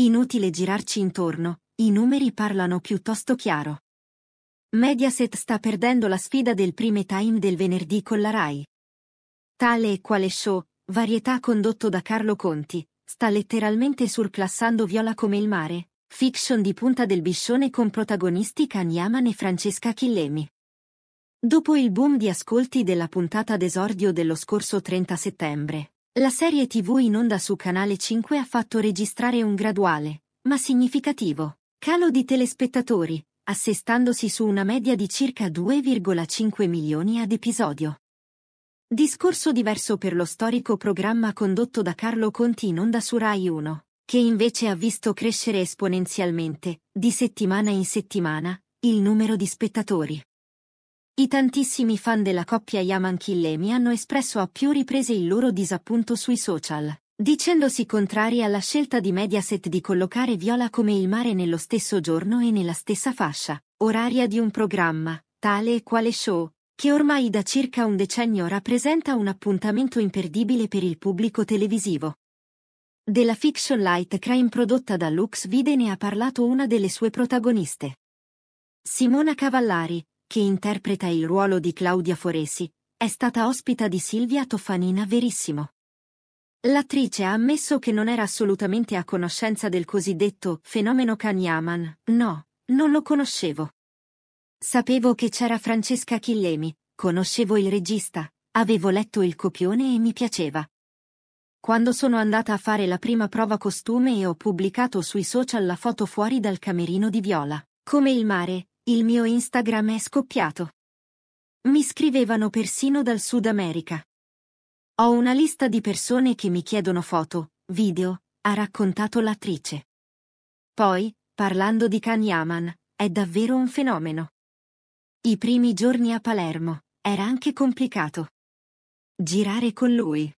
Inutile girarci intorno, i numeri parlano piuttosto chiaro. Mediaset sta perdendo la sfida del prime time del venerdì con la RAI. Tale e quale show, varietà condotto da Carlo Conti, sta letteralmente surclassando Viola come il mare, fiction di punta del biscione con protagonisti Kanyaman e Francesca Chillemi. Dopo il boom di ascolti della puntata d'esordio dello scorso 30 settembre, la serie TV in onda su Canale 5 ha fatto registrare un graduale, ma significativo, calo di telespettatori, assestandosi su una media di circa 2,5 milioni ad episodio. Discorso diverso per lo storico programma condotto da Carlo Conti in onda su Rai 1, che invece ha visto crescere esponenzialmente, di settimana in settimana, il numero di spettatori. I tantissimi fan della coppia Yaman-Killemi hanno espresso a più riprese il loro disappunto sui social, dicendosi contrari alla scelta di Mediaset di collocare Viola come il mare nello stesso giorno e nella stessa fascia, oraria di un programma, tale e quale show, che ormai da circa un decennio rappresenta un appuntamento imperdibile per il pubblico televisivo. Della fiction light crime prodotta da Lux Vide ne ha parlato una delle sue protagoniste. Simona Cavallari, che interpreta il ruolo di Claudia Foresi, è stata ospita di Silvia Tofanina Verissimo. L'attrice ha ammesso che non era assolutamente a conoscenza del cosiddetto fenomeno Kanyaman, no, non lo conoscevo. Sapevo che c'era Francesca Chillemi, conoscevo il regista, avevo letto il copione e mi piaceva. Quando sono andata a fare la prima prova costume e ho pubblicato sui social la foto fuori dal camerino di Viola, come il mare, il mio Instagram è scoppiato. Mi scrivevano persino dal Sud America. Ho una lista di persone che mi chiedono foto, video, ha raccontato l'attrice. Poi, parlando di Kanyaman, è davvero un fenomeno. I primi giorni a Palermo, era anche complicato. Girare con lui.